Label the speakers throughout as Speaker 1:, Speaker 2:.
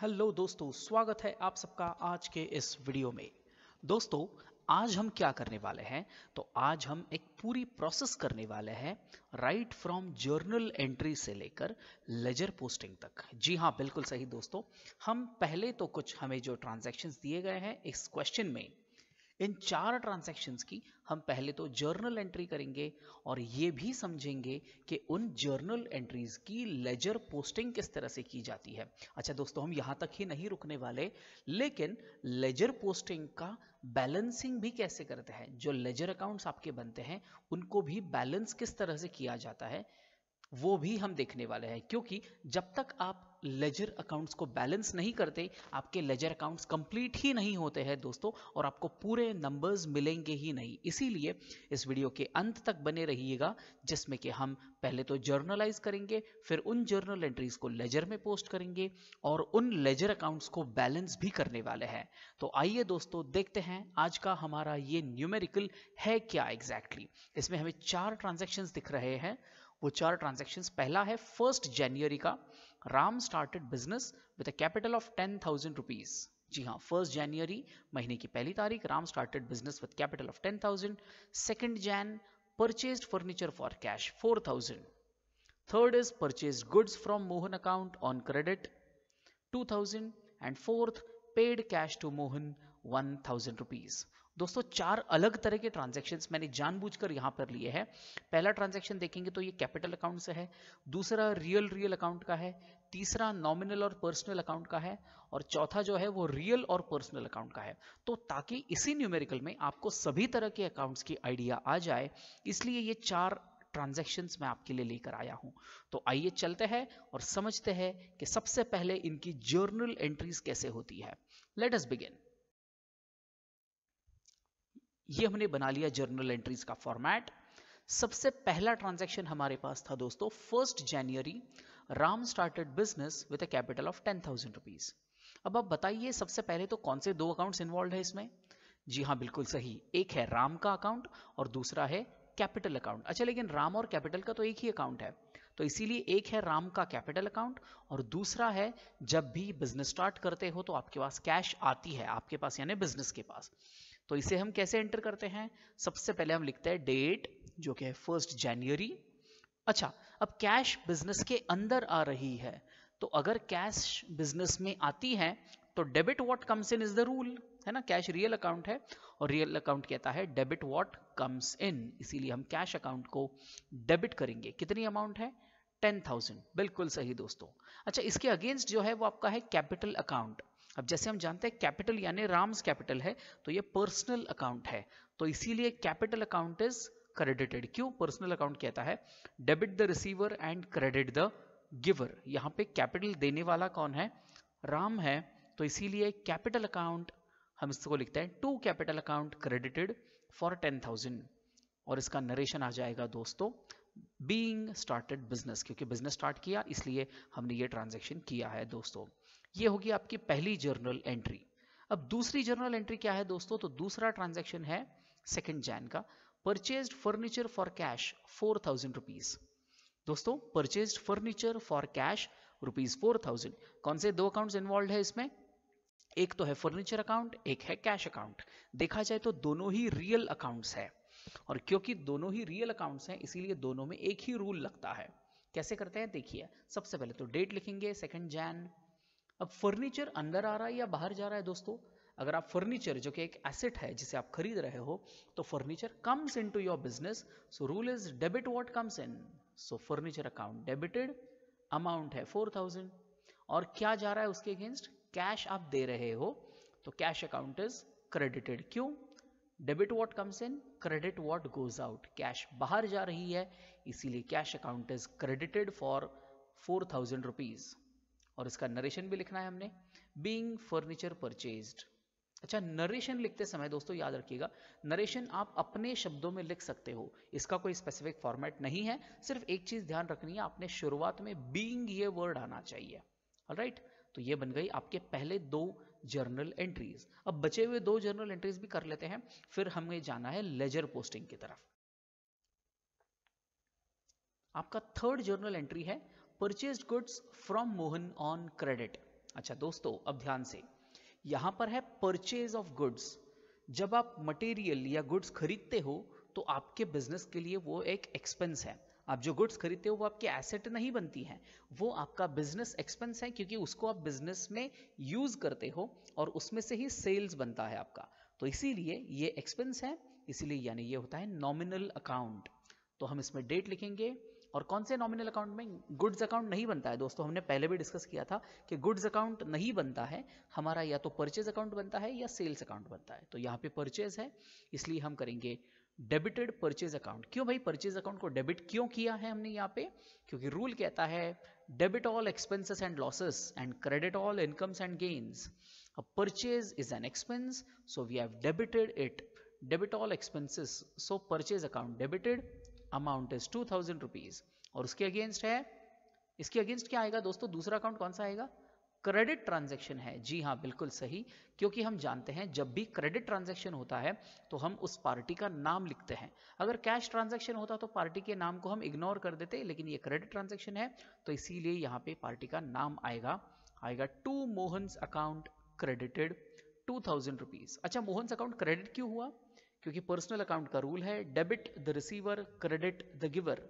Speaker 1: Hello दोस्तों स्वागत है आप सबका आज के इस वीडियो में दोस्तों आज हम क्या करने वाले हैं तो आज हम एक पूरी प्रोसेस करने वाले हैं राइट फ्रॉम जर्नल एंट्री से लेकर लेजर पोस्टिंग तक जी हाँ बिल्कुल सही दोस्तों हम पहले तो कुछ हमें जो ट्रांजैक्शंस दिए गए हैं इस क्वेश्चन में इन चार ट्रांजेक्शन की हम पहले तो जर्नल एंट्री करेंगे और ये भी समझेंगे कि उन जर्नल एंट्रीज की लेजर पोस्टिंग किस तरह से की जाती है अच्छा दोस्तों हम यहां तक ही नहीं रुकने वाले लेकिन लेजर पोस्टिंग का बैलेंसिंग भी कैसे करते हैं जो लेजर अकाउंट्स आपके बनते हैं उनको भी बैलेंस किस तरह से किया जाता है वो भी हम देखने वाले हैं क्योंकि जब तक आप लेजर अकाउंट्स को बैलेंस नहीं करते आपके लेजर अकाउंट्स कंप्लीट ही नहीं होते हैं दोस्तों और आपको पूरे नंबर्स मिलेंगे ही नहीं इसीलिए इस वीडियो के अंत तक बने रहिएगा जिसमें कि हम पहले तो जर्नलाइज करेंगे फिर उन जर्नल एंट्रीज को लेजर में पोस्ट करेंगे और उन लेजर अकाउंट्स को बैलेंस भी करने वाले हैं तो आइए दोस्तों देखते हैं आज का हमारा ये न्यूमेरिकल है क्या एग्जैक्टली exactly? इसमें हमें चार ट्रांजेक्शन दिख रहे हैं वो चार ट्रांजेक्शन पहला है फर्स्ट जनवरी का Ram started business with a capital of ten thousand rupees जी हाँ फर्स्ट जनवरी महीने की पहली तारीख Ram started business with capital of ten thousand second Jan purchase furniture for cash four thousand third is purchase goods from Mohan account on credit two thousand and fourth paid cash to Mohan one thousand rupees दोस्तों चार अलग तरह के transaction मैंने जानबूझकर यहां पर लिए है पहला ट्रांजेक्शन देखेंगे तो ये कैपिटल अकाउंट से है दूसरा रियल रियल अकाउंट का है तीसरा नॉमिनल और पर्सनल अकाउंट का है और चौथा जो है वो रियल और पर्सनल अकाउंट का है तो ताकि इसी न्यूमेरिकल में आपको सभी तरह के अकाउंट्स की आइडिया आ जाए इसलिए ये चार ट्रांजेक्शन मैं आपके लिए लेकर आया हूं तो आइए चलते हैं और समझते हैं कि सबसे पहले इनकी जर्नल एंट्रीज कैसे होती है लेट बिगिन ये हमने बना लिया जर्नल एंट्रीज का फॉर्मेट सबसे पहला ट्रांजैक्शन हमारे पास था दोस्तों first January Ram started business with a capital of ten thousand rupees अब आप बताइए सबसे पहले तो कौन से दो अकाउंट्स इन्वॉल्व है इसमें जी हाँ बिल्कुल सही एक है राम का अकाउंट और दूसरा है कैपिटल अकाउंट अच्छा लेकिन राम और कैपिटल का तो एक ही अकाउंट है तो इसीलिए एक है राम का कैपिटल अकाउंट और दूसरा है जब भी बिजनेस स्टार्ट करते हो तो आपके पास कैश आती है आपके पास यानी बिजनेस के पास तो इसे हम कैसे एंटर करते हैं सबसे पहले हम लिखते हैं डेट जो कि है फर्स्ट जनवरी अच्छा अब कैश बिजनेस के अंदर आ रही है तो अगर कैश बिजनेस में आती है तो debit what comes in is the rule है ना कैश रियल अकाउंट है और रियल अकाउंट कहता है डेबिट वॉट कम्स इन इसीलिए हम कैश अकाउंट को डेबिट करेंगे कितनी अमाउंट है टेन थाउजेंड बिल्कुल सही दोस्तों अच्छा इसके अगेंस्ट जो है वो आपका है कैपिटल अकाउंट अब जैसे हम जानते हैं कैपिटल यानी राम्स कैपिटल है तो ये पर्सनल अकाउंट है तो इसीलिए कैपिटल अकाउंट इज क्रेडिटेड क्यों पर्सनल अकाउंट कहता है debit the receiver and credit the giver यहाँ पे कैपिटल देने वाला कौन है राम है तो इसीलिए कैपिटल अकाउंट हम इसको लिखते हैं to capital account credited for ten thousand और इसका नरेशन आ जाएगा दोस्तों बीइंग स्टार्टेड बिजनेस क्योंकि बिजनेस स्टार्ट किया इसलिए हमने ये ट्रांजेक्शन किया है दोस्तों ये होगी आपकी पहली जर्नल एंट्री अब दूसरी जर्नल एंट्री क्या है दोस्तों तो दूसरा ट्रांजेक्शन है सेकेंड जैन का purchase furniture for cash four thousand rupees दोस्तों purchase furniture for cash rupees four thousand कौन से दो अकाउंट इन्वॉल्व है इसमें एक तो है फर्नीचर अकाउंट एक है कैश अकाउंट देखा जाए तो दोनों ही रियल अकाउंट्स है और क्योंकि दोनों ही रियल अकाउंट्स हैं इसीलिए दोनों में एक ही रूल लगता है कैसे करते हैं देखिए सबसे पहले तो डेट लिखेंगे सेकंड जैन अब फर्नीचर अंदर आ रहा है या बाहर जा रहा है दोस्तों अगर आप फर्नीचर जो कि एक एसेट है जिसे आप खरीद रहे हो तो furniture comes into your business so rule is debit what comes in so furniture account debited amount है फोर थाउजेंड और क्या जा रहा है उसके अगेंस्ट कैश आप दे रहे हो तो कैश अकाउंट इज क्रेडिटेड क्यों debit what comes in credit what goes out cash बाहर जा रही है इसीलिए cash account is credited for four thousand rupees और इसका नरेशन भी लिखना है हमने बींग फर्नीचर परचेज्ड अच्छा नरेशन लिखते समय दोस्तों याद रखिएगा नरेशन आप अपने शब्दों में लिख सकते हो इसका कोई स्पेसिफिक फॉर्मेट नहीं है सिर्फ एक चीज ध्यान रखनी है आपने शुरुआत में बींग ये वर्ड आना चाहिए राइट तो ये बन गई आपके पहले दो जर्नल एंट्रीज अब बचे हुए दो जर्नल एंट्रीज भी कर लेते हैं फिर हमें जाना है लेजर पोस्टिंग की तरफ आपका थर्ड जर्नल एंट्री है purchase goods from Mohan on credit अच्छा दोस्तों अब ध्यान से यहां पर है परचेज ऑफ गुड्स जब आप मटेरियल या गुड्स खरीदते हो तो आपके बिजनेस के लिए वो एक एक्सपेंस है आप जो गुड्स खरीदते हो वो आपके एसेट नहीं बनती है वो आपका बिजनेस एक्सपेंस है क्योंकि उसको आप बिजनेस में यूज करते हो और उसमें से ही सेल्स बनता है आपका तो इसीलिए ये एक्सपेंस है इसीलिए यानी ये होता है नॉमिनल अकाउंट तो हम इसमें डेट लिखेंगे और कौन से नॉमिनल अकाउंट में गुड्स अकाउंट नहीं बनता है दोस्तों हमने पहले भी डिस्कस किया था कि गुड्स अकाउंट नहीं बनता है हमारा या तो परचेज अकाउंट बनता है या सेल्स अकाउंट बनता है तो यहाँ पे परचेज है इसलिए हम करेंगे डेबिटेड परचेज अकाउंट क्यों भाई परचेज अकाउंट को डेबिट क्यों किया है हमने यहाँ पे क्योंकि रूल कहता है debit all expenses and losses and credit all incomes and gains a purchase is an expense so we have debited it debit all expenses so purchase account debited amount is two thousand rupees और उसके against है इसके against क्या आएगा दोस्तों दूसरा account कौन सा आएगा क्रेडिट ट्रांजैक्शन है जी हाँ बिल्कुल सही क्योंकि हम जानते हैं जब भी क्रेडिट ट्रांजैक्शन होता है तो हम उस पार्टी का नाम लिखते हैं अगर कैश ट्रांजैक्शन होता तो पार्टी के नाम को हम इग्नोर कर देते लेकिन ये क्रेडिट ट्रांजैक्शन है तो इसीलिए यहाँ पे पार्टी का नाम आएगा आएगा to Mohan account credited two thousand rupees अच्छा मोहन अकाउंट क्रेडिट क्यों हुआ क्योंकि पर्सनल अकाउंट का रूल है debit the receiver credit the giver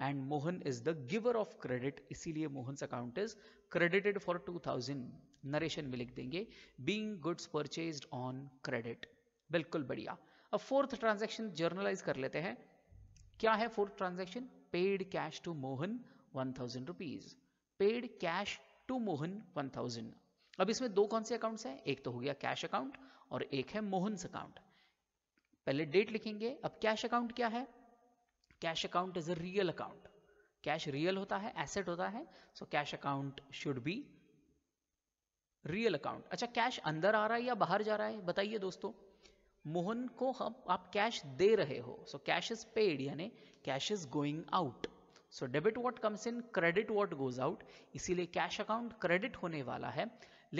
Speaker 1: and Mohan is the giver of credit इसीलिए Mohan account is credited for two thousand narration में लिख देंगे being goods purchase on credit बिल्कुल बढ़िया अब फोर्थ ट्रांजेक्शन जर्नलाइज कर लेते हैं क्या है fourth transaction paid cash to Mohan one thousand rupees paid cash to Mohan one thousand अब इसमें दो कौन से अकाउंट्स हैं एक तो हो गया कैश अकाउंट और एक है मोहन अकाउंट पहले डेट लिखेंगे अब कैश अकाउंट क्या है cash account is a real account cash real होता है एसेट होता है so cash account should be real account अच्छा कैश अंदर आ रहा है या बाहर जा रहा है बताइए दोस्तों मोहन को हम आप कैश दे रहे हो सो कैश इज पेड यानी cash is going out so debit what comes in credit what goes out इसीलिए कैश अकाउंट क्रेडिट होने वाला है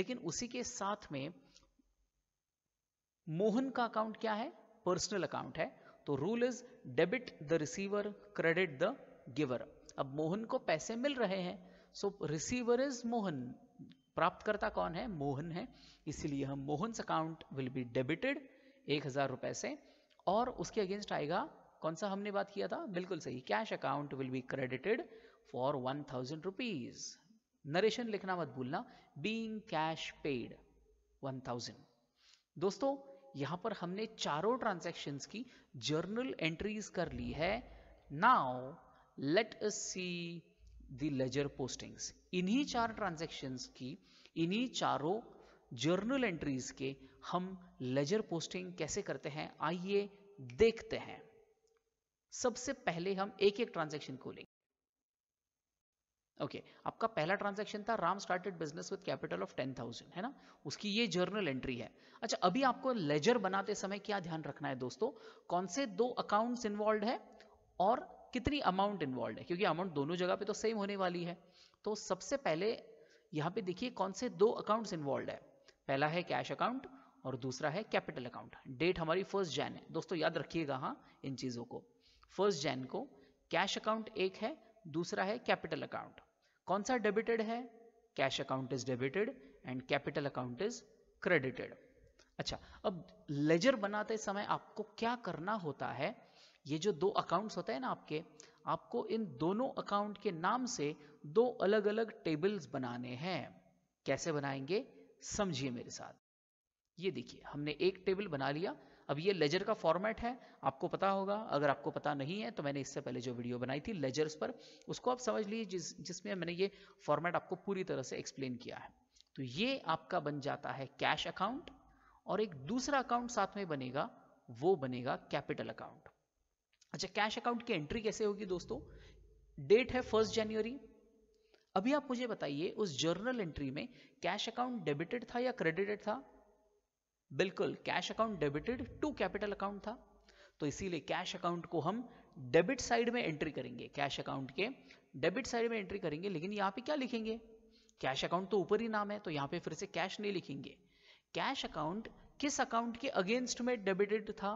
Speaker 1: लेकिन उसी के साथ में मोहन का अकाउंट क्या है पर्सनल अकाउंट है तो rule is debit the receiver credit the giver अब मोहन को पैसे मिल रहे हैं सो रिसीवर इज मोहन प्राप्तकर्ता कौन है मोहन है इसीलिए हम Mohan account will be debited एक हजार रुपए से और उसके अगेंस्ट आएगा कौन सा हमने बात किया था बिल्कुल सही cash account will be credited for one thousand rupees narration लिखना मत भूलना being cash paid one thousand दोस्तों यहां पर हमने चारों ट्रांजेक्शन की जर्नल एंट्रीज कर ली है now let us see the ledger postings इन्हीं चार ट्रांजेक्शन की इन्हीं चारों जर्नल एंट्रीज के हम लेजर पोस्टिंग कैसे करते हैं आइए देखते हैं सबसे पहले हम एक एक ट्रांजेक्शन खोलेंगे ओके okay, आपका पहला ट्रांजैक्शन था Ram started business with capital of ten thousand है ना उसकी ये जर्नल एंट्री है अच्छा अभी आपको लेजर बनाते समय क्या ध्यान रखना है दोस्तों कौन से दो अकाउंट्स इन्वॉल्व है और कितनी अमाउंट इन्वॉल्व है क्योंकि अमाउंट दोनों जगह पे तो सेम होने वाली है तो सबसे पहले यहाँ पे देखिए कौन से दो अकाउंट इन्वॉल्व है पहला है कैश अकाउंट और दूसरा है कैपिटल अकाउंट डेट हमारी फर्स्ट जैन है दोस्तों याद रखिएगा हाँ इन चीज़ों को फर्स्ट जैन को कैश अकाउंट एक है दूसरा है कैपिटल अकाउंट कौन सा डेबिटेड है cash account is debited and capital account is credited अच्छा अब लेजर बनाते समय आपको क्या करना होता है ये जो दो अकाउंट्स होते हैं ना आपके आपको इन दोनों अकाउंट के नाम से दो अलग अलग टेबल्स बनाने हैं कैसे बनाएंगे समझिए मेरे साथ ये देखिए हमने एक टेबल बना लिया अब ये लेजर का फॉर्मेट है आपको पता होगा अगर आपको पता नहीं है तो मैंने इससे पहले जो वीडियो बनाई थी लेजर्स पर उसको आप समझ लीजिए जिस जिसमें मैंने ये फॉर्मेट आपको पूरी तरह से एक्सप्लेन किया है तो ये आपका बन जाता है कैश अकाउंट और एक दूसरा अकाउंट साथ में बनेगा वो बनेगा कैपिटल अकाउंट अच्छा कैश अकाउंट की एंट्री कैसे होगी दोस्तों डेट है फर्स्ट जनवरी अभी आप मुझे बताइए उस जर्नल एंट्री में कैश अकाउंट डेबिटेड था या क्रेडिटेड था बिल्कुल cash account debited to capital account था तो इसीलिए कैश अकाउंट को हम डेबिट साइड में एंट्री करेंगे कैश अकाउंट के डेबिट साइड में एंट्री करेंगे लेकिन यहाँ पे क्या लिखेंगे कैश अकाउंट तो ऊपर ही नाम है तो यहाँ पे फिर से कैश नहीं लिखेंगे कैश अकाउंट किस अकाउंट के अगेंस्ट में डेबिटेड था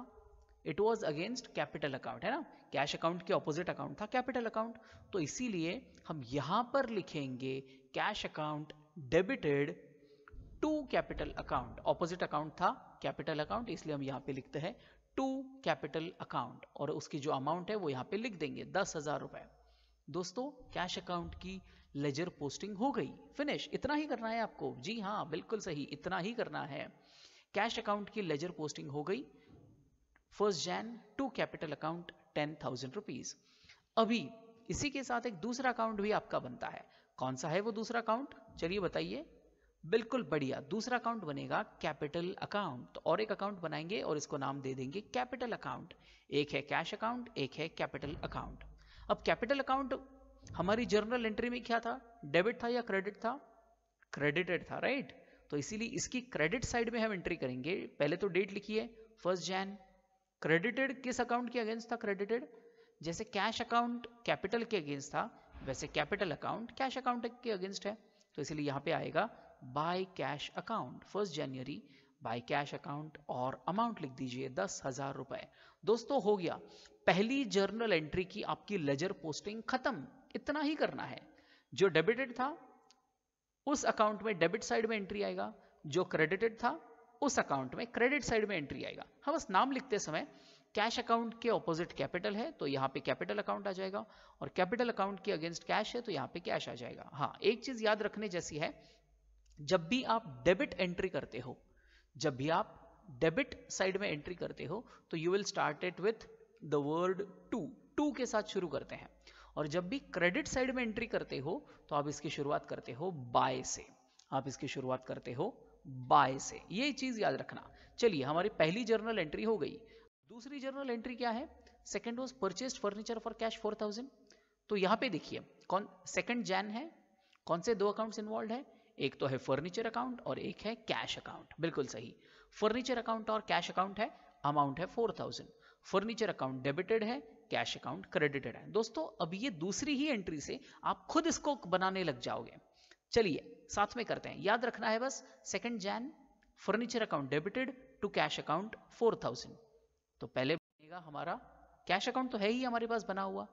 Speaker 1: it was against capital account है ना कैश अकाउंट के ऑपोजिट अकाउंट था कैपिटल अकाउंट तो इसीलिए हम यहां पर लिखेंगे cash account debited to capital account opposite account था कैपिटल अकाउंट इसलिए हम यहाँ पे लिखते हैं टू कैपिटल अकाउंट और उसकी जो अमाउंट है वो यहाँ पे लिख देंगे दस हजार रुपए दोस्तों कैश अकाउंट की लेजर पोस्टिंग हो गई फिनिश इतना ही करना है आपको जी हाँ बिल्कुल सही इतना ही करना है कैश अकाउंट की लेजर पोस्टिंग हो गई first Jan to capital account ten thousand rupees अभी इसी के साथ एक दूसरा अकाउंट भी आपका बनता है कौन सा है वो दूसरा अकाउंट चलिए बताइए बिल्कुल बढ़िया दूसरा अकाउंट बनेगा कैपिटल अकाउंट तो और एक अकाउंट बनाएंगे और इसको नाम दे देंगे कैपिटल अकाउंट एक है कैश अकाउंट एक है कैपिटल अकाउंट अब कैपिटल अकाउंट हमारी जर्नल एंट्री में क्या था डेबिट था या क्रेडिट था क्रेडिटेड था राइट तो इसीलिए इसकी क्रेडिट साइड में हम एंट्री करेंगे पहले तो डेट लिखी है फर्स्ट जैन क्रेडिटेड किस अकाउंट के अगेंस्ट था क्रेडिटेड जैसे कैश अकाउंट कैपिटल के अगेंस्ट था वैसे कैपिटल अकाउंट कैश अकाउंट के अगेंस्ट है तो इसलिए यहां पे आएगा by cash account first January by cash account और अमाउंट लिख दीजिए दस हजार रुपए दोस्तों हो गया पहली जर्नल एंट्री की आपकी लेजर पोस्टिंग खत्म इतना ही करना है जो डेबिटेड था उस अकाउंट में डेबिट साइड में एंट्री आएगा जो क्रेडिटेड था उस अकाउंट में क्रेडिट साइड में एंट्री आएगा हम हाँ, बस नाम लिखते समय कैश अकाउंट के ऑपोजिट कैपिटल है तो यहाँ पे कैपिटल अकाउंट आ जाएगा और कैपिटल अकाउंट के अगेंस्ट कैश है तो यहाँ पे कैश आ जाएगा हाँ एक चीज याद रखने जैसी है जब भी आप डेबिट एंट्री करते हो जब भी आप डेबिट साइड में एंट्री करते हो तो you will start it with the word to to के साथ शुरू करते हैं और जब भी क्रेडिट साइड में एंट्री करते हो तो आप इसकी शुरुआत करते हो बाय से आप इसकी शुरुआत करते हो बाय से ये चीज याद रखना चलिए हमारी पहली जर्नल एंट्री हो गई दूसरी जर्नल एंट्री क्या है second was purchased furniture for cash four thousand तो यहां पे देखिए कौन सेकेंड जैन है कौन से दो अकाउंट्स इन्वॉल्व है एक तो है फर्नीचर अकाउंट और एक है कैश अकाउंट बिल्कुल सही फर्नीचर अकाउंट और कैश अकाउंट है अमाउंट है four thousand furniture account debited है कैश अकाउंट क्रेडिटेड है दोस्तों अब ये दूसरी ही एंट्री से आप खुद इसको बनाने लग जाओगे चलिए साथ में करते हैं याद रखना है बस second Jan furniture account debited to cash account four thousand तो पहले बनेगा हमारा कैश अकाउंट तो है ही हमारे पास बना हुआ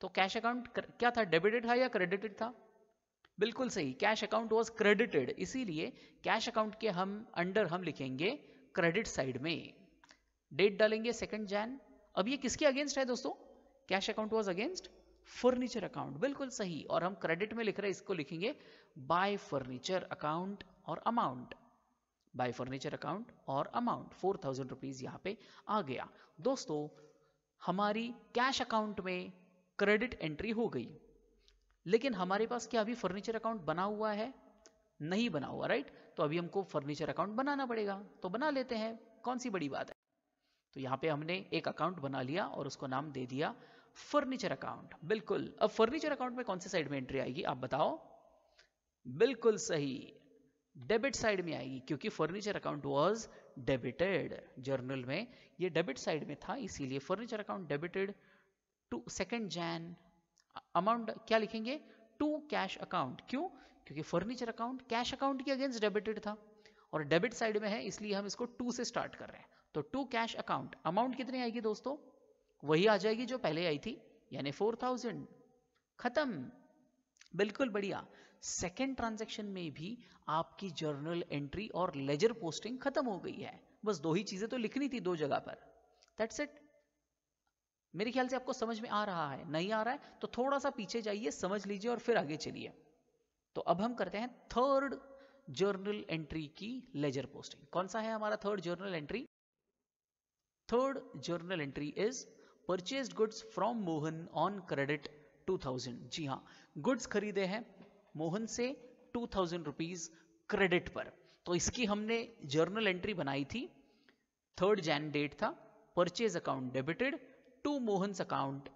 Speaker 1: तो कैश अकाउंट क्या था डेबिटेड था या क्रेडिटेड था बिल्कुल सही कैश अकाउंट वॉज क्रेडिटेड इसीलिए कैश अकाउंट के हम अंडर हम लिखेंगे क्रेडिट साइड में डेट डालेंगे सेकेंड जैन अब ये किसके अगेंस्ट है दोस्तों cash account was against furniture account बिल्कुल सही और हम क्रेडिट में लिख रहे इसको लिखेंगे बाय फर्नीचर अकाउंट और अमाउंट बाय फर्नीचर अकाउंट और अमाउंट फोर थाउजेंड रुपीज यहां पर आ गया दोस्तों हमारी कैश अकाउंट में क्रेडिट एंट्री हो गई लेकिन हमारे पास क्या अभी फर्नीचर अकाउंट बना हुआ है नहीं बना हुआ राइट तो अभी हमको फर्नीचर अकाउंट बनाना पड़ेगा तो बना लेते हैं कौन सी बड़ी बात है तो यहाँ पे हमने एक अकाउंट बना लिया और उसको नाम दे दिया फर्नीचर अकाउंट बिल्कुल अब फर्नीचर अकाउंट में कौन सी साइड में एंट्री आएगी आप बताओ बिल्कुल सही डेबिट साइड में आएगी क्योंकि furniture account was debited journal में ये डेबिट साइड में था इसीलिए furniture account debited to second Jan amount क्या लिखेंगे टू कैश अकाउंट क्यों क्योंकि फर्नीचर अकाउंट कैश अकाउंट के अगेंस्ट डेबिटेड था और डेबिट साइड में है इसलिए हम इसको टू से स्टार्ट कर रहे हैं तो टू कैश अकाउंट अमाउंट कितनी आएगी दोस्तों वही आ जाएगी जो पहले आई थी यानी फोर थाउजेंड खत्म बिल्कुल बढ़िया सेकेंड ट्रांजेक्शन में भी आपकी जर्नल एंट्री और लेजर पोस्टिंग खत्म हो गई है बस दो ही चीजें तो लिखनी थी दो जगह पर दैट्स इट मेरे ख्याल से आपको समझ में आ रहा है नहीं आ रहा है तो थोड़ा सा पीछे जाइए समझ लीजिए और फिर आगे चलिए तो अब हम करते हैं थर्ड जर्नल एंट्री की लेजर पोस्टिंग कौन सा है हमारा third journal entry third journal entry is purchase goods from Mohan on credit 2000 जी हाँ गुड्स खरीदे हैं मोहन से 2000 थाउजेंड रुपीज क्रेडिट पर तो इसकी हमने जर्नल एंट्री बनाई थी थर्ड जैन डेट था purchase account debited to account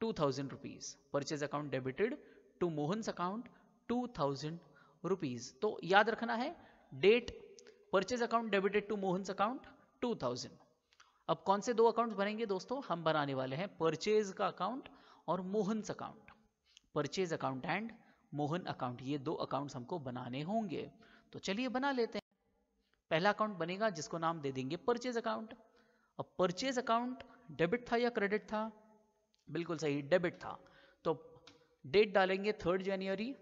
Speaker 1: two thousand rupees purchase account debited to Mohan account two thousand rupees तो याद रखना है date purchase account debited to Mohan account thousand अब कौन से दो अकाउंट बनेंगे दोस्तों हम बनाने वाले हैं परचेज का अकाउंट और Mohan account purchase account and Mohan account ये दो अकाउंट हमको बनाने होंगे तो चलिए बना लेते हैं पहला अकाउंट बनेगा जिसको नाम दे देंगे परचेज अकाउंट अब परचेज अकाउंट डेबिट था या क्रेडिट था बिल्कुल सही डेबिट था तो डेट डालेंगे third January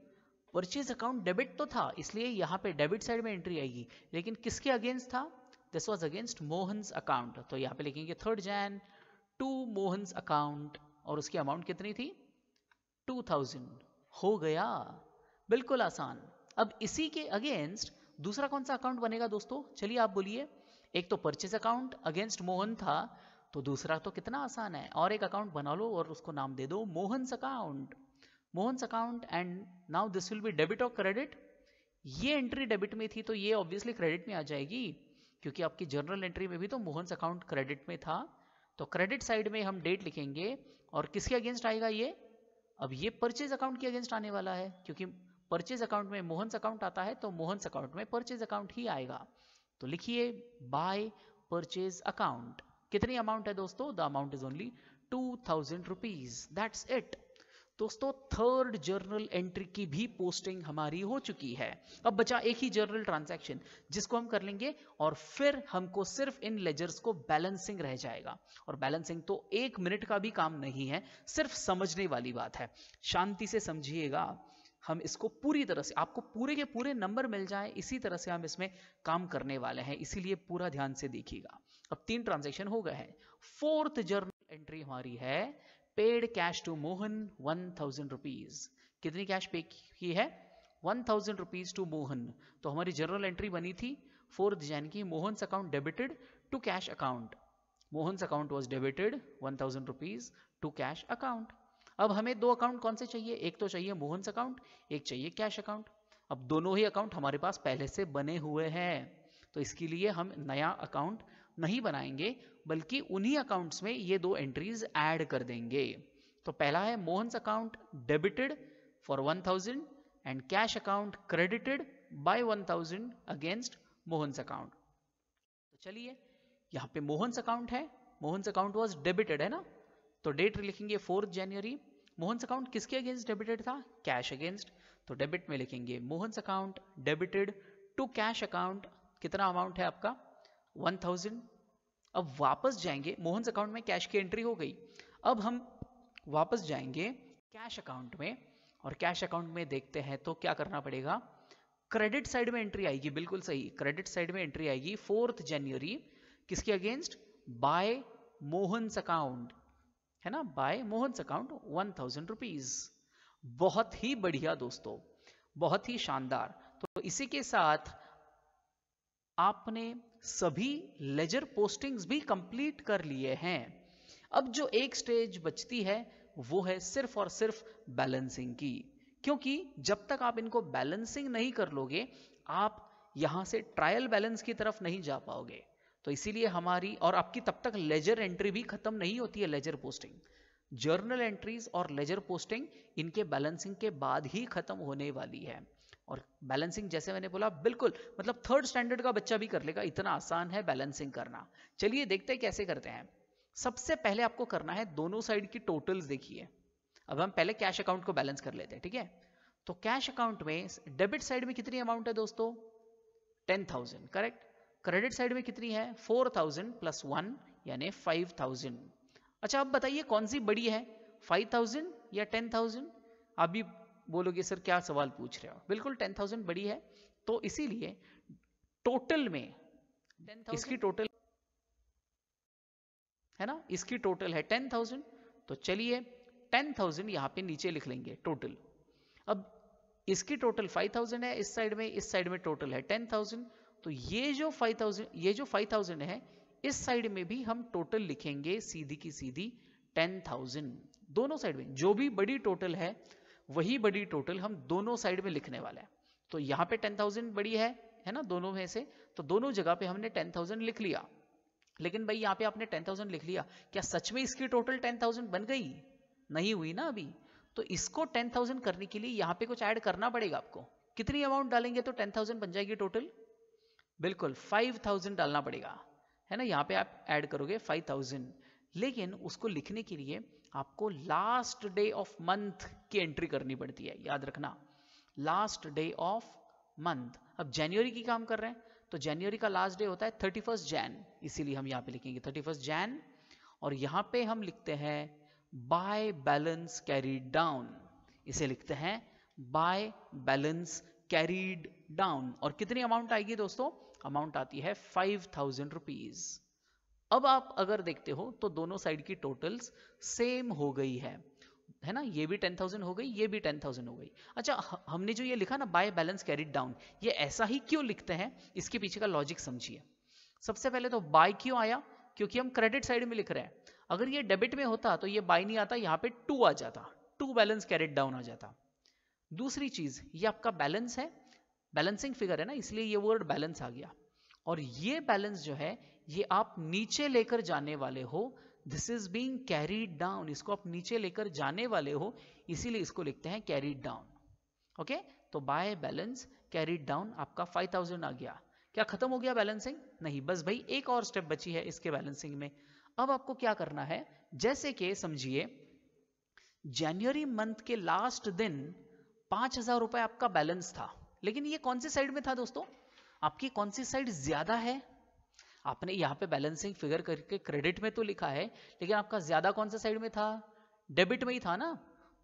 Speaker 1: purchase account debit तो था इसलिए यहाँ पे डेबिट साइड में एंट्री आएगी लेकिन किसके अगेंस्ट था this was against Mohan's account तो यहाँ पे लिखेंगे third Jan to Mohan's account और उसकी अमाउंट कितनी थी टू थाउजेंड हो गया बिल्कुल आसान अब इसी के अगेंस्ट दूसरा कौन सा अकाउंट बनेगा दोस्तों चलिए आप बोलिए एक तो परचेज अकाउंट अगेंस्ट मोहन था तो दूसरा तो कितना आसान है और एक अकाउंट बना लो और उसको नाम दे दो Mohan account Mohan's account and now this will be debit और क्रेडिट ये एंट्री डेबिट में थी तो ये ऑब्वियसली क्रेडिट में आ जाएगी क्योंकि आपकी जनरल एंट्री में भी तो मोहन अकाउंट क्रेडिट में था तो क्रेडिट साइड में हम डेट लिखेंगे और किसके अगेंस्ट आएगा ये अब ये परचेज अकाउंट के अगेंस्ट आने वाला है क्योंकि परचेज अकाउंट में मोहन्स अकाउंट आता है तो मोहन अकाउंट में परचेज अकाउंट ही आएगा तो लिखिए बाय परचेज अकाउंट कितनी अमाउंट है दोस्तों the amount is only two thousand rupees that's it दोस्तों थर्ड जर्नल एंट्री की भी पोस्टिंग हमारी हो चुकी है अब बचा एक ही जर्नल ट्रांजैक्शन जिसको हम कर लेंगे और फिर हमको सिर्फ इन लेजर्स को बैलेंसिंग रह जाएगा और बैलेंसिंग तो एक मिनट का भी काम नहीं है सिर्फ समझने वाली बात है शांति से समझिएगा हम इसको पूरी तरह से आपको पूरे के पूरे नंबर मिल जाए इसी तरह से हम इसमें काम करने वाले हैं इसीलिए पूरा ध्यान से देखिएगा अब तीन ट्रांजेक्शन हो गए हैं फोर्थ जर्नल एंट्री हमारी है paid cash to Mohan one thousand rupees कितनी कैश पे की है one thousand rupees to Mohan तो हमारी जर्नल एंट्री बनी थी फोर्थ जैन की Mohan account debited to cash account Mohan account was debited one thousand rupees to cash account अब हमें दो अकाउंट कौन से चाहिए एक तो चाहिए मोहन अकाउंट एक चाहिए कैश अकाउंट अब दोनों ही अकाउंट हमारे पास पहले से बने हुए हैं तो इसके लिए हम नया अकाउंट नहीं बनाएंगे बल्कि उन्हीं अकाउंट्स में ये दो एंट्रीज ऐड कर देंगे तो पहला है Mohan account debited for 1000 and cash account credited by 1000 against Mohan account तो चलिए यहाँ पे मोहन अकाउंट है मोहन अकाउंट वॉज डेबिटेड है ना तो डेट लिखेंगे फोर्थ जनवरी मोहन अकाउंट किसके अगेंस्ट डेबिटेड था कैश अगेंस्ट तो डेबिट में लिखेंगे Mohan account debited to cash account कितना अमाउंट है आपका वन थाउजेंड अब वापस जाएंगे मोहन अकाउंट में कैश की एंट्री हो गई अब हम वापस जाएंगे कैश अकाउंट में और कैश अकाउंट में देखते हैं तो क्या करना पड़ेगा क्रेडिट साइड में एंट्री आएगी बिल्कुल सही क्रेडिट साइड में एंट्री आएगी फोर्थ जनवरी किसके अगेंस्ट बाय मोहन अकाउंट है ना by Mohan account one thousand rupees बहुत ही बढ़िया दोस्तों बहुत ही शानदार तो इसी के साथ आपने सभी लेजर पोस्टिंग्स भी कंप्लीट कर लिए हैं अब जो एक स्टेज बचती है वो है सिर्फ और सिर्फ बैलेंसिंग की क्योंकि जब तक आप इनको बैलेंसिंग नहीं कर लोगे आप यहां से ट्रायल बैलेंस की तरफ नहीं जा पाओगे तो इसीलिए हमारी और आपकी तब तक लेजर एंट्री भी खत्म नहीं होती है लेजर पोस्टिंग जर्नल एंट्रीज और लेजर पोस्टिंग इनके बैलेंसिंग के बाद ही खत्म होने वाली है और बैलेंसिंग जैसे मैंने बोला बिल्कुल मतलब थर्ड स्टैंडर्ड का बच्चा भी कर लेगा इतना आसान है बैलेंसिंग करना चलिए देखते हैं कैसे करते हैं सबसे पहले आपको करना है दोनों साइड की टोटल्स देखिए अब हम पहले कैश अकाउंट को बैलेंस कर लेते हैं ठीक है तो कैश अकाउंट में डेबिट साइड में कितनी अमाउंट है दोस्तों ten thousand correct credit side में कितनी है फोर थाउजेंड प्लस वन यानी फाइव थाउजेंड अच्छा आप बताइए कौन सी बड़ी है फाइव थाउजेंड या टेन थाउजेंड आप भी बोलोगे सर क्या सवाल पूछ रहे हो बिल्कुल टेन थाउजेंड बड़ी है तो इसीलिए टोटल में इसकी टोटल है ना इसकी टोटल है टेन थाउजेंड तो चलिए टेन थाउजेंड यहां पे नीचे लिख लेंगे टोटल अब इसकी टोटल फाइव थाउजेंड है इस साइड में इस साइड में टोटल है टेन थाउजेंड तो ये जो फाइव थाउजेंड ये जो फाइव थाउजेंड है इस साइड में भी हम टोटल लिखेंगे सीधी की सीधी टेन थाउजेंड दोनों साइड में जो भी बड़ी टोटल है वही बड़ी टोटल हम दोनों साइड में लिखने वाले हैं तो यहां पे टेन थाउजेंड बड़ी है है ना दोनों में से तो दोनों जगह पे हमने टेन थाउजेंड लिख लिया लेकिन भाई यहाँ पे आपने टेन थाउजेंड लिख लिया क्या सच में इसकी टोटल टेन थाउजेंड बन गई नहीं हुई ना अभी तो इसको टेन थाउजेंड करने के लिए यहाँ पे कुछ ऐड करना पड़ेगा आपको कितनी अमाउंट डालेंगे तो टेन थाउजेंड बन जाएगी टोटल बिल्कुल फाइव थाउजेंड डालना पड़ेगा है ना यहाँ पे आप ऐड करोगे फाइव थाउजेंड लेकिन उसको लिखने के लिए आपको लास्ट डे ऑफ मंथ की एंट्री करनी पड़ती है याद रखना लास्ट डे ऑफ मंथ अब जनवरी की काम कर रहे हैं तो जनवरी का लास्ट डे होता है थर्टी फर्स्ट जैन इसीलिए हम यहाँ पे लिखेंगे थर्टी फर्स्ट जैन और यहाँ पे हम लिखते हैं बाय बैलेंस कैरीड डाउन इसे लिखते हैं बाय बैलेंस कैरीड डाउन और कितनी अमाउंट आएगी दोस्तों अमाउंट आती है फाइव थाउजेंड रुपीज़ अब आप अगर देखते हो तो दोनों साइड की टोटल्स सेम हो गई है है ना ये भी टेन थाउजेंड हो गई ये भी टेन थाउजेंड हो गई अच्छा हमने जो ये लिखा ना बाय बैलेंस कैरिड डाउन ये ऐसा ही क्यों लिखते हैं इसके पीछे का लॉजिक समझिए सबसे पहले तो बाय क्यों आया क्योंकि हम क्रेडिट साइड में लिख रहे हैं अगर ये डेबिट में होता तो ये बाय नहीं आता यहाँ पे टू आ जाता टू बैलेंस कैरिड डाउन आ जाता दूसरी चीज ये आपका बैलेंस है बैलेंसिंग फिगर है ना इसलिए ये वर्ड बैलेंस आ गया और ये बैलेंस जो है ये आप नीचे लेकर जाने वाले हो this is being carried down इसको आप नीचे लेकर जाने वाले हो इसीलिए इसको लिखते हैं कैरीड डाउन ओके तो बाय बैलेंस कैरीड डाउन आपका 5000 आ गया क्या खत्म हो गया बैलेंसिंग नहीं बस भाई एक और स्टेप बची है इसके बैलेंसिंग में अब आपको क्या करना है जैसे कि समझिए जनवरी मंथ के लास्ट दिन पांच हजार रुपए आपका बैलेंस था लेकिन ये कौन सी साइड में था दोस्तों आपकी कौन सी साइड ज्यादा है आपने यहाँ पे बैलेंसिंग फिगर करके क्रेडिट में तो लिखा है लेकिन आपका ज्यादा कौन सा साइड में था डेबिट में ही था ना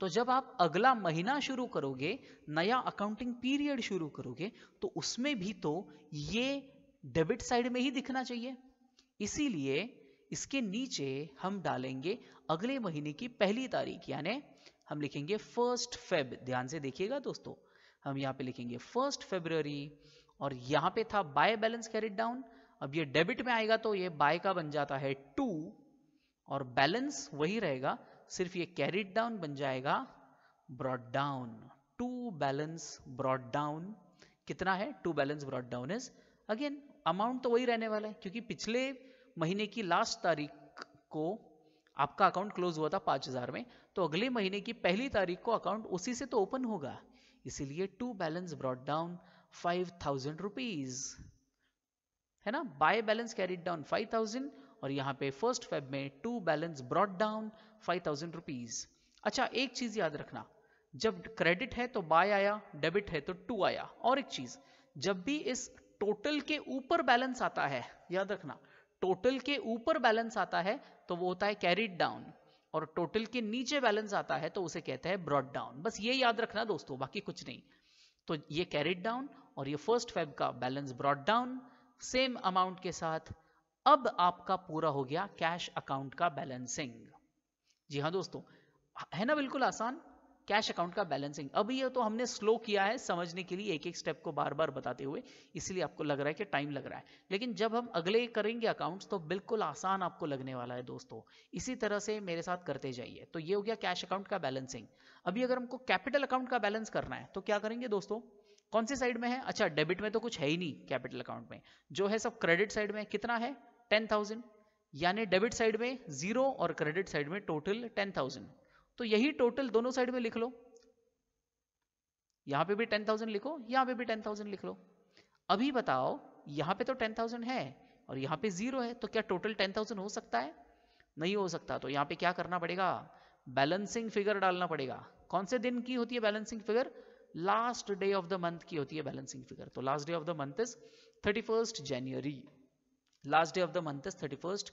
Speaker 1: तो जब आप अगला महीना शुरू करोगे नया अकाउंटिंग पीरियड शुरू करोगे तो उसमें भी तो ये डेबिट साइड में ही दिखना चाहिए इसीलिए इसके नीचे हम डालेंगे अगले महीने की पहली तारीख यानी हम लिखेंगे फर्स्ट फेब ध्यान से देखिएगा दोस्तों हम यहाँ पे लिखेंगे फर्स्ट फेब्रवरी और यहाँ पे था बाय बैलेंस कैरिट डाउन अब ये डेबिट में आएगा तो ये बाय का बन जाता है टू और बैलेंस वही रहेगा सिर्फ ये कैरिड डाउन बन जाएगा brought down to balance brought down कितना है to balance brought down is again amount तो वही रहने वाला है क्योंकि पिछले महीने की लास्ट तारीख को आपका अकाउंट क्लोज हुआ था पांच हजार में तो अगले महीने की पहली तारीख को अकाउंट उसी से तो ओपन होगा इसीलिए to balance brought down five thousand rupees है ना by balance carried down five thousand और यहाँ पे फर्स्ट फेब में to balance brought down five thousand rupees अच्छा एक चीज याद रखना जब क्रेडिट है तो बाय आया डेबिट है तो टू आया और एक चीज जब भी इस टोटल के ऊपर बैलेंस आता है याद रखना टोटल के ऊपर बैलेंस आता है तो वो होता है कैरिड डाउन और टोटल के नीचे बैलेंस आता है तो उसे कहते हैं ब्रॉड डाउन बस ये याद रखना दोस्तों बाकी कुछ नहीं तो ये कैरिड डाउन और ये फर्स्ट फेब का balance brought down same amount के साथ अब आपका पूरा हो गया कैश अकाउंट का बैलेंसिंग जी हाँ दोस्तों है ना बिल्कुल आसान कैश अकाउंट का बैलेंसिंग अब ये तो हमने स्लो किया है समझने के लिए एक एक स्टेप को बार बार बताते हुए इसलिए आपको लग रहा है कि टाइम लग रहा है लेकिन जब हम अगले करेंगे अकाउंट्स तो बिल्कुल आसान आपको लगने वाला है दोस्तों इसी तरह से मेरे साथ करते जाइए तो ये हो गया कैश अकाउंट का बैलेंसिंग अभी अगर हमको कैपिटल अकाउंट का बैलेंस करना है तो क्या करेंगे दोस्तों कौन सी साइड में है अच्छा डेबिट में तो कुछ है ही नहीं कैपिटल अकाउंट में जो है सब क्रेडिट साइड में कितना है टेन थाउजेंड यानी डेबिट साइड में जीरो और क्रेडिट साइड में टोटल टेन थाउजेंड तो यही टोटल दोनों साइड में लिख लो यहां पे भी टेन थाउजेंड लिखो यहां पे भी टेन थाउजेंड लिख लो अभी बताओ यहां पे तो टेन थाउजेंड है और यहां पे जीरो है तो क्या टोटल टेन थाउजेंड हो सकता है नहीं हो सकता तो यहां पे क्या करना पड़ेगा बैलेंसिंग फिगर डालना पड़ेगा कौन से दिन की होती है balancing figure last day of the month की होती है बैलेंसिंग फिगर तो last day of the month is thirty first January last day of the month is thirty first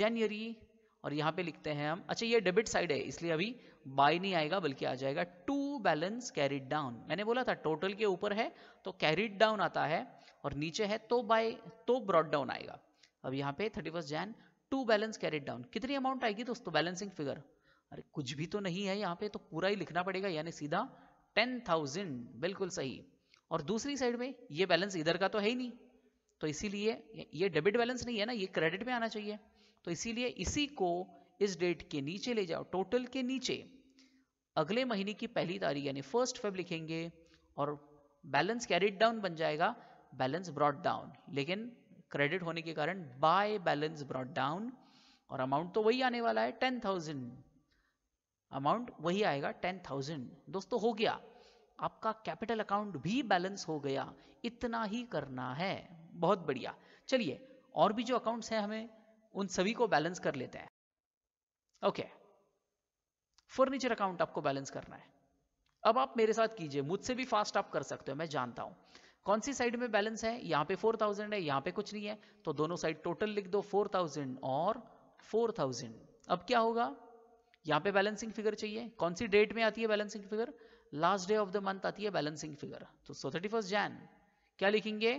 Speaker 1: January और यहां पे लिखते हैं हम अच्छा ये डेबिट साइड है इसलिए अभी बाय नहीं आएगा बल्कि आ जाएगा टू बैलेंस कैरिड डाउन मैंने बोला था टोटल के ऊपर है तो कैरिड डाउन आता है और नीचे है तो बाय तो ब्रॉड डाउन आएगा अब यहाँ पे thirty first Jan to balance carried down कितनी अमाउंट आएगी दोस्तों बैलेंसिंग फिगर अरे कुछ भी तो नहीं है यहाँ पे तो पूरा ही लिखना पड़ेगा यानी सीधा टेन थाउजेंड बिल्कुल सही और दूसरी साइड में ये बैलेंस इधर का तो है ही नहीं तो इसीलिए ये डेबिट बैलेंस नहीं है ना ये क्रेडिट में आना चाहिए तो इसीलिए इसी को इस डेट के नीचे ले जाओ टोटल के नीचे अगले महीने की पहली तारीख यानी फर्स्ट फेब लिखेंगे और बैलेंस कैरिड डाउन बन जाएगा बैलेंस ब्रॉड डाउन लेकिन क्रेडिट होने के कारण बाय बैलेंस ब्रॉड डाउन और अमाउंट तो वही आने वाला है टेन थाउजेंड अमाउंट वही आएगा टेन थाउजेंड दोस्तों हो गया आपका कैपिटल अकाउंट भी बैलेंस हो गया इतना ही करना है बहुत बढ़िया चलिए और भी जो अकाउंट्स हैं हमें उन सभी को बैलेंस कर लेते हैं ओके फर्नीचर अकाउंट आपको बैलेंस करना है अब आप मेरे साथ कीजिए मुझसे भी फास्ट आप कर सकते हो मैं जानता हूं कौन सी साइड में बैलेंस है यहां पे 4000 है यहां पे कुछ नहीं है तो दोनों साइड टोटल लिख दो 4000 और 4000 अब क्या होगा यहां पे बैलेंसिंग फिगर चाहिए कौन सी डेट में आती है balancing figure last day of the month आती है बैलेंसिंग फिगर तो सो थर्टी फर्स्ट जैन क्या लिखेंगे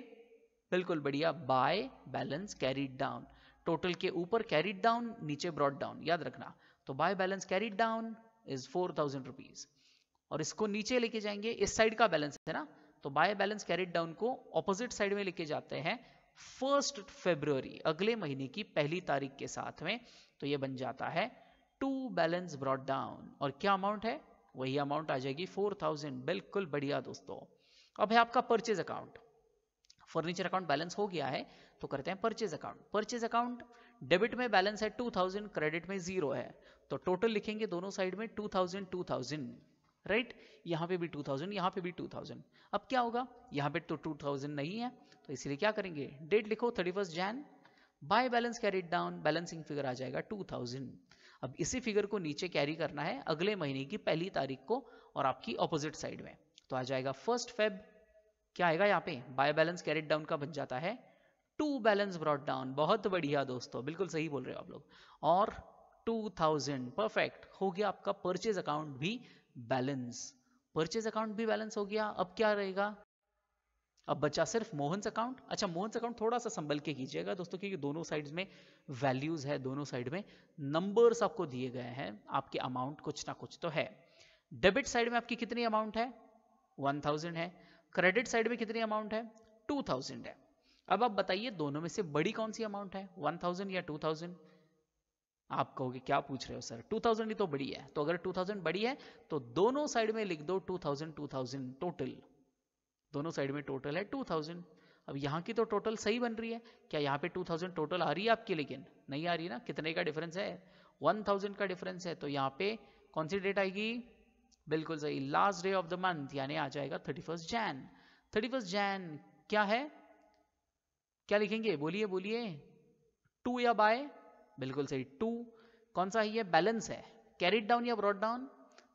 Speaker 1: बिल्कुल बढ़िया by balance carried down total के ऊपर कैरीड डाउन नीचे ब्रॉड डाउन याद रखना तो by balance carried down is four thousand rupees और इसको नीचे लेके जाएंगे इस साइड का बैलेंस है ना तो बाय बैलेंस कैरीड डाउन को ऑपोजिट साइड में लेके जाते हैं फर्स्ट फेब्रुवरी अगले महीने की पहली तारीख के साथ में तो ये बन जाता है टू बैलेंस ब्रॉड डाउन और क्या अमाउंट है वही अमाउंट आ जाएगी फोर थाउजेंड बिल्कुल बढ़िया दोस्तों अब है आपका purchase account furniture account balance हो गया है तो करते हैं purchase account purchase account debit में बैलेंस है 2000 क्रेडिट में जीरो है तो टोटल लिखेंगे दोनों साइड में 2000 2000 राइट यहाँ पे भी 2000 यहाँ पे भी 2000 अब क्या होगा यहाँ पे तो 2000 नहीं है तो इसलिए क्या करेंगे डेट लिखो thirty first Jan by balance carried down balancing figure आ जाएगा 2000 अब इसी फिगर को नीचे कैरी करना है अगले महीने की पहली तारीख को और आपकी ऑपोजिट साइड में तो आ जाएगा फर्स्ट फेब क्या आएगा यहाँ पे बाय बैलेंस कैरेट डाउन का बन जाता है टू बैलेंस ब्रॉड डाउन बहुत बढ़िया दोस्तों बिल्कुल सही बोल रहे हो आप लोग और 2000 परफेक्ट हो गया आपका परचेज अकाउंट भी बैलेंस परचेज अकाउंट भी बैलेंस हो गया अब क्या रहेगा अब बचा सिर्फ मोहन अकाउंट अच्छा मोहन अकाउंट थोड़ा सा संभल के कीजिएगा दोस्तों क्योंकि दोनों साइड्स में वैल्यूज़ है दोनों साइड में नंबर्स आपको दिए गए हैं आपके अमाउंट कुछ ना कुछ तो है डेबिट साइड में आपकी कितनी अमाउंट है 1000 है क्रेडिट साइड में कितनी अमाउंट है 2000 है अब आप बताइए दोनों में से बड़ी कौन सी अमाउंट है 1000 या 2000 आप कहोगे क्या पूछ रहे हो सर 2000 ही तो बड़ी है तो अगर 2000 बड़ी है तो दोनों साइड में लिख दो 2000 2000 टोटल दोनों साइड में टोटल है टू थाउजेंड अब यहाँ की तो टोटल सही बन रही है क्या यहाँ पे टू थाउजेंड टोटल आ रही है आपकी लेकिन नहीं आ रही ना कितने का डिफरेंस है वन थाउजेंड का डिफरेंस है तो यहाँ पे कौन सी डेट आएगी बिल्कुल सही last day of the month यानी आ जाएगा thirty first Jan thirty first Jan क्या है क्या लिखेंगे बोलिए बोलिए टू या बाय बिल्कुल सही टू कौन सा है बैलेंस है कैरिड डाउन या ब्रॉड डाउन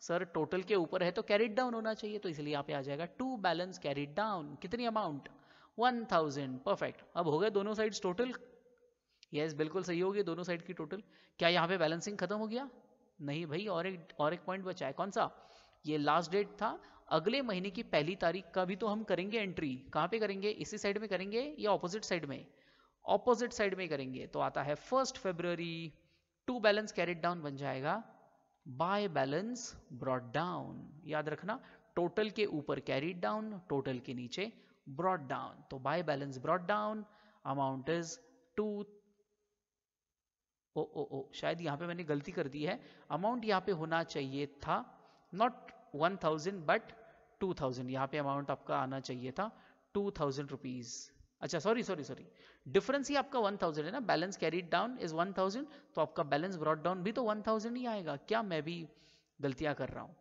Speaker 1: सर टोटल के ऊपर है तो कैरिड डाउन होना चाहिए तो इसलिए यहाँ पे आ जाएगा टू बैलेंस कैरिड डाउन कितनी अमाउंट वन थाउजेंड परफेक्ट अब हो गए दोनों साइड्स टोटल यस बिल्कुल सही होगी दोनों साइड की टोटल क्या यहाँ पे बैलेंसिंग खत्म हो गया नहीं भाई और एक और एक पॉइंट बचा है कौन सा ये लास्ट डेट था अगले महीने की पहली तारीख का भी तो हम करेंगे एंट्री कहाँ पे करेंगे इसी साइड में करेंगे या ऑपोजिट साइड में ऑपोजिट साइड में करेंगे तो आता है first February to balance carried down बन जाएगा बाय बैलेंस ब्रॉड डाउन याद रखना टोटल के ऊपर कैरीड डाउन टोटल के नीचे ब्रॉड डाउन तो by balance brought down amount is two o o o शायद यहां पे मैंने गलती कर दी है अमाउंट यहां पे होना चाहिए था not one thousand but two thousand यहाँ पे अमाउंट आपका आना चाहिए था टू थाउजेंड रुपीज अच्छा सॉरी सॉरी सॉरी डिफरेंस ही आपका 1000 है ना बैलेंस कैरीड डाउन इज 1000 तो आपका बैलेंस ब्रॉड डाउन भी तो 1000 ही आएगा क्या मैं भी गलतियां कर रहा हूं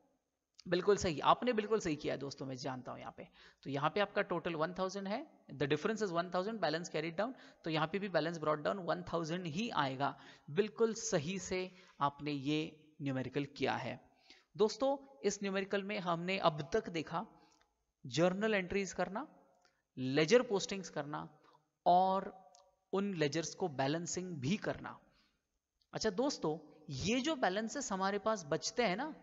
Speaker 1: बिल्कुल सही आपने बिल्कुल सही किया है दोस्तों मैं जानता हूं यहाँ पे तो यहाँ पे आपका टोटल 1000 है the difference is 1000 balance carried down तो यहाँ पे भी बैलेंस ब्रॉड डाउन 1000 ही आएगा बिल्कुल सही से आपने ये न्यूमेरिकल किया है दोस्तों इस न्यूमेरिकल में हमने अब तक देखा जर्नल एंट्रीज करना लेजर पोस्टिंग्स करना और उन लेजर्स को बैलेंसिंग भी करना अच्छा दोस्तों ये जो बैलेंसेस हमारे पास बचते हैं ना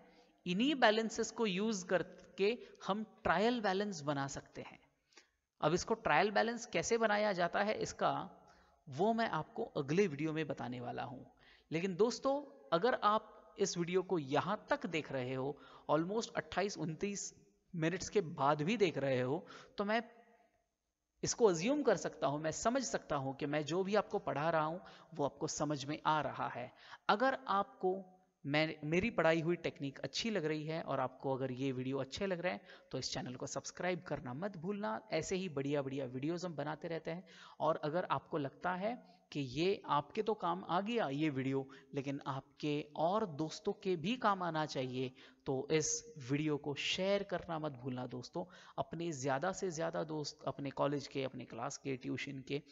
Speaker 1: इन्हीं बैलेंसेस को यूज करके हम ट्रायल बैलेंस बना सकते हैं अब इसको ट्रायल बैलेंस कैसे बनाया जाता है इसका वो मैं आपको अगले वीडियो में बताने वाला हूं लेकिन दोस्तों अगर आप इस वीडियो को यहां तक देख रहे हो ऑलमोस्ट 28 29 मिनट्स के बाद भी देख रहे हो तो मैं इसको अज्यूम कर सकता हूं मैं समझ सकता हूं कि मैं जो भी आपको पढ़ा रहा हूं वो आपको समझ में आ रहा है अगर आपको मैं मेरी पढ़ाई हुई टेक्निक अच्छी लग रही है और आपको अगर ये वीडियो अच्छे लग रहे हैं तो इस चैनल को सब्सक्राइब करना मत भूलना ऐसे ही बढ़िया बढ़िया वीडियोज़ हम बनाते रहते हैं और अगर आपको लगता है कि ये आपके तो काम आ गया ये वीडियो लेकिन आपके और दोस्तों के भी काम आना चाहिए तो इस वीडियो को शेयर करना मत भूलना दोस्तों अपने ज़्यादा से ज़्यादा दोस्त अपने कॉलेज के अपने क्लास के ट्यूशन के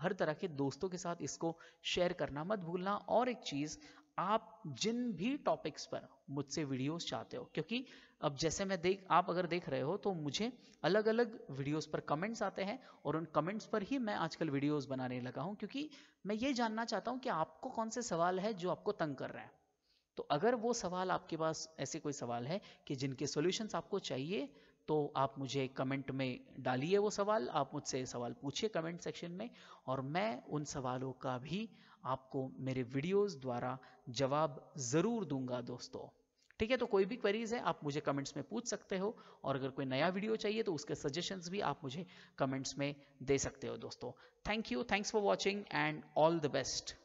Speaker 1: हर तरह के दोस्तों के साथ इसको शेयर करना मत भूलना और एक चीज़ आप जिन भी टॉपिक्स पर मुझसे वीडियोस चाहते हो क्योंकि अब जैसे मैं देख आप अगर देख रहे हो तो मुझे अलग अलग वीडियोस पर कमेंट्स आते हैं और उन कमेंट्स पर ही मैं आजकल वीडियोस बनाने लगा हूं क्योंकि मैं ये जानना चाहता हूं कि आपको कौन से सवाल है जो आपको तंग कर रहा है तो अगर वो सवाल आपके पास ऐसे कोई सवाल है कि जिनके सोल्यूशंस आपको चाहिए तो आप मुझे कमेंट में डालिए वो सवाल आप मुझसे सवाल पूछिए कमेंट सेक्शन में और मैं उन सवालों का भी आपको मेरे वीडियोस द्वारा जवाब ज़रूर दूंगा दोस्तों ठीक है तो कोई भी क्वेरीज है आप मुझे कमेंट्स में पूछ सकते हो और अगर कोई नया वीडियो चाहिए तो उसके सजेशंस भी आप मुझे कमेंट्स में दे सकते हो दोस्तों thank you thanks for watching and all the best